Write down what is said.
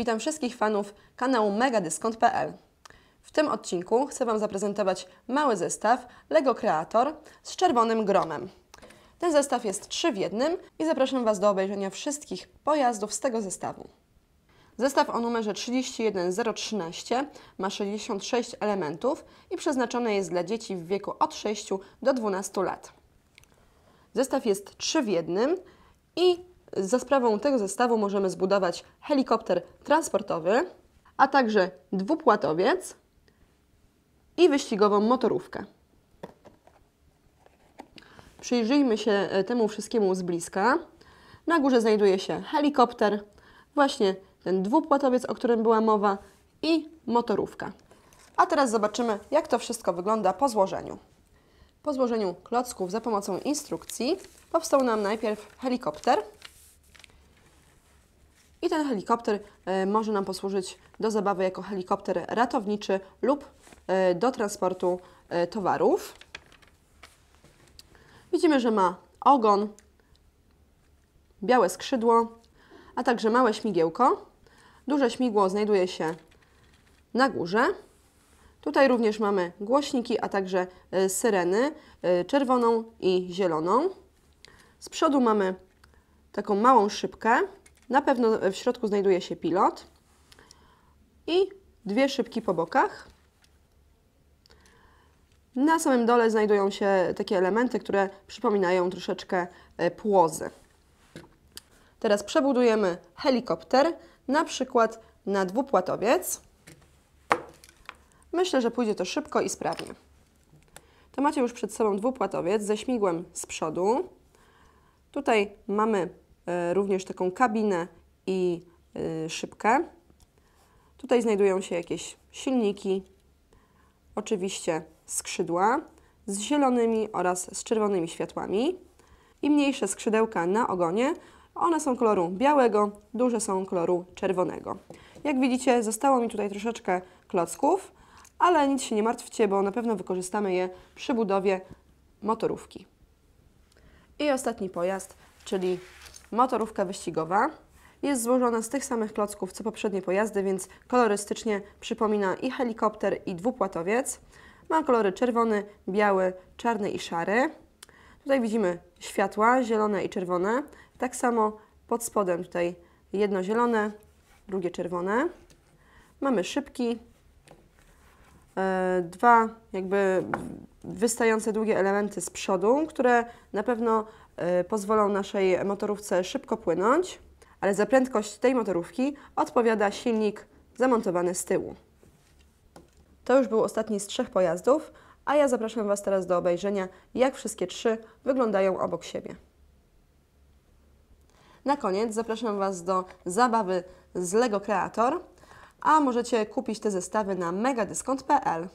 Witam wszystkich fanów kanału megadyskont.pl. W tym odcinku chcę Wam zaprezentować mały zestaw LEGO Creator z czerwonym gromem. Ten zestaw jest 3 w jednym i zapraszam Was do obejrzenia wszystkich pojazdów z tego zestawu. Zestaw o numerze 31013 ma 66 elementów i przeznaczony jest dla dzieci w wieku od 6 do 12 lat. Zestaw jest 3 w jednym i za sprawą tego zestawu możemy zbudować helikopter transportowy, a także dwupłatowiec i wyścigową motorówkę. Przyjrzyjmy się e, temu wszystkiemu z bliska. Na górze znajduje się helikopter, właśnie ten dwupłatowiec, o którym była mowa i motorówka. A teraz zobaczymy, jak to wszystko wygląda po złożeniu. Po złożeniu klocków za pomocą instrukcji powstał nam najpierw helikopter, i ten helikopter e, może nam posłużyć do zabawy jako helikopter ratowniczy lub e, do transportu e, towarów. Widzimy, że ma ogon, białe skrzydło, a także małe śmigiełko. Duże śmigło znajduje się na górze. Tutaj również mamy głośniki, a także syreny czerwoną i zieloną. Z przodu mamy taką małą szybkę, na pewno w środku znajduje się pilot i dwie szybki po bokach. Na samym dole znajdują się takie elementy, które przypominają troszeczkę e, płozy. Teraz przebudujemy helikopter, na przykład na dwupłatowiec. Myślę, że pójdzie to szybko i sprawnie. To macie już przed sobą dwupłatowiec ze śmigłem z przodu. Tutaj mamy E, również taką kabinę i e, szybkę. Tutaj znajdują się jakieś silniki, oczywiście skrzydła z zielonymi oraz z czerwonymi światłami i mniejsze skrzydełka na ogonie. One są koloru białego, duże są koloru czerwonego. Jak widzicie, zostało mi tutaj troszeczkę klocków, ale nic się nie martwcie, bo na pewno wykorzystamy je przy budowie motorówki. I ostatni pojazd, czyli motorówka wyścigowa. Jest złożona z tych samych klocków co poprzednie pojazdy, więc kolorystycznie przypomina i helikopter i dwupłatowiec. Ma kolory czerwony, biały, czarny i szary. Tutaj widzimy światła, zielone i czerwone. Tak samo pod spodem tutaj jedno zielone, drugie czerwone. Mamy szybki, e, dwa jakby wystające długie elementy z przodu, które na pewno e, pozwolą naszej motorówce szybko płynąć, ale za prędkość tej motorówki odpowiada silnik zamontowany z tyłu. To już był ostatni z trzech pojazdów, a ja zapraszam Was teraz do obejrzenia, jak wszystkie trzy wyglądają obok siebie. Na koniec zapraszam Was do zabawy z LEGO Creator, a możecie kupić te zestawy na megadyskont.pl.